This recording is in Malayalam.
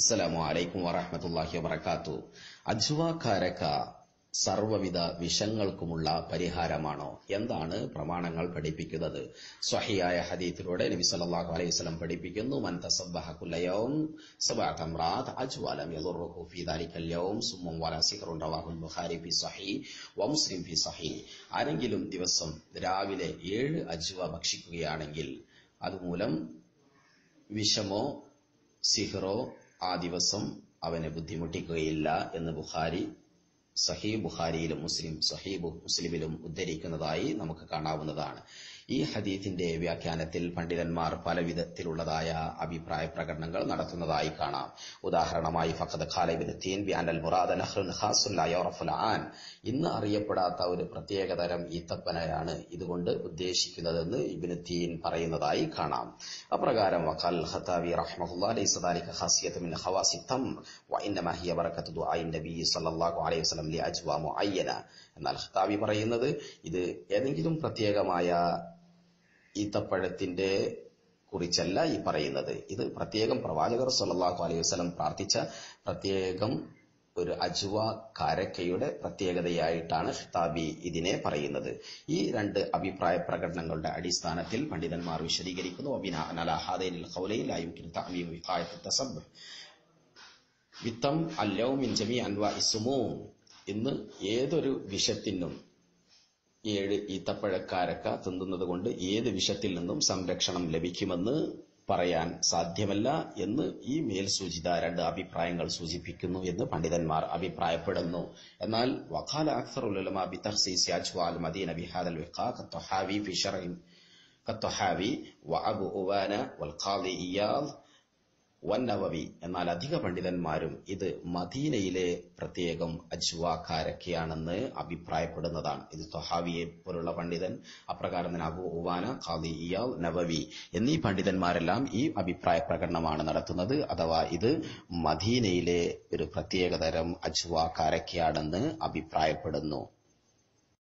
അസ്സലാമു അലൈക്കും വറഹമത്തല്ലാഹി വബർക്കാത്തു അജ്വ സർവവിധ വിഷങ്ങൾക്കുമുള്ള പരിഹാരമാണോ എന്താണ് പ്രമാണങ്ങൾ പഠിപ്പിക്കുന്നത് സ്വഹിയായ ഹദീത്തിലൂടെ നബി സല്ലല്ലാഹു അലൈഹി വസല്ലം പഠിപ്പിക്കുന്നു ബുഖാരി ആരെങ്കിലും ദിവസം രാവിലെ ഏഴ് അജ്വ ഭക്ഷിക്കുകയാണെങ്കിൽ അതുമൂലം വിഷമോ സിഹറോ ആ ദിവസം അവനെ ബുദ്ധിമുട്ടിക്കുകയില്ല എന്ന് ബുഖാരി സഹീബ് ബുഖാരിയിലും മുസ്ലിം സഹീബ് മുസ്ലിമിലും ഉദ്ധരിക്കുന്നതായി നമുക്ക് കാണാവുന്നതാണ് ഈ ഹദീത്തിന്റെ വ്യാഖ്യാനത്തിൽ പണ്ഡിതന്മാർ പല വിധത്തിലുള്ളതായ അഭിപ്രായ പ്രകടനങ്ങൾ നടത്തുന്നതായി കാണാം ഉദാഹരണമായി ഫഖദ് ഖാലിബിൻ ബി അനൽ മുറാദ് ഖാസുൻ ഇന്ന് അറിയപ്പെടാത്ത ഒരു പ്രത്യേകതരം ഈത്തപ്പനയാണ് ഇതുകൊണ്ട് എന്ന് ഇബ്നു തീൻ പറയുന്നതായി കാണാം അപ്രകാരം വഖാൽ ഖതാവി റഹ്മത്തുള്ളാഹി അലൈഹി ദാലിക ഖാസിയത മിൻ ഖവാസി തം വ ഇന്നമാ ഹിയ ബറകത്തു ദുആഇ നബി സല്ലല്ലാഹു അലൈഹി വസല്ലം ലി അജ്വാ മുഅയ്യന എന്നാൽ ഖതാവി പറയുന്നത് ഇത് ഏതെങ്കിലും പ്രത്യേകമായ ഈത്തപ്പഴത്തിന്റെ കുറിച്ചല്ല ഈ പറയുന്നത് ഇത് പ്രത്യേകം പ്രവാചകർ സല്ലാഹു അലൈഹി വസ്ലം പ്രാർത്ഥിച്ച പ്രത്യേകം ഒരു അജുവ കാരക്കയുടെ പ്രത്യേകതയായിട്ടാണ് ഷിതാബി ഇതിനെ പറയുന്നത് ഈ രണ്ട് അഭിപ്രായ പ്രകടനങ്ങളുടെ അടിസ്ഥാനത്തിൽ പണ്ഡിതന്മാർ വിശദീകരിക്കുന്നു വിത്തം അല്ലവും ഇന്ന് ഏതൊരു വിഷത്തിനും ഏഴ് ഈത്തപ്പഴക്കാരക്ക കൊണ്ട് ഏത് വിഷത്തിൽ നിന്നും സംരക്ഷണം ലഭിക്കുമെന്ന് പറയാൻ സാധ്യമല്ല എന്ന് ഈ മേൽ രണ്ട് അഭിപ്രായങ്ങൾ സൂചിപ്പിക്കുന്നു എന്ന് പണ്ഡിതന്മാർ അഭിപ്രായപ്പെടുന്നു എന്നാൽ വഖാല അക്സർ ഉലമ മദീന വന്നവവി എന്നാൽ അധിക പണ്ഡിതന്മാരും ഇത് മദീനയിലെ പ്രത്യേകം അജ്വാക്കാരൊക്കെയാണെന്ന് അഭിപ്രായപ്പെടുന്നതാണ് ഇത് സൊഹാവിയെ പോലുള്ള പണ്ഡിതൻ അപ്രകാരം തന്നെ അബു ഉവാന ഖാദി ഇയാൽ നവവി എന്നീ പണ്ഡിതന്മാരെല്ലാം ഈ അഭിപ്രായ പ്രകടനമാണ് നടത്തുന്നത് അഥവാ ഇത് മദീനയിലെ ഒരു പ്രത്യേകതരം അജ്വാക്കാരൊക്കെയാണെന്ന് അഭിപ്രായപ്പെടുന്നു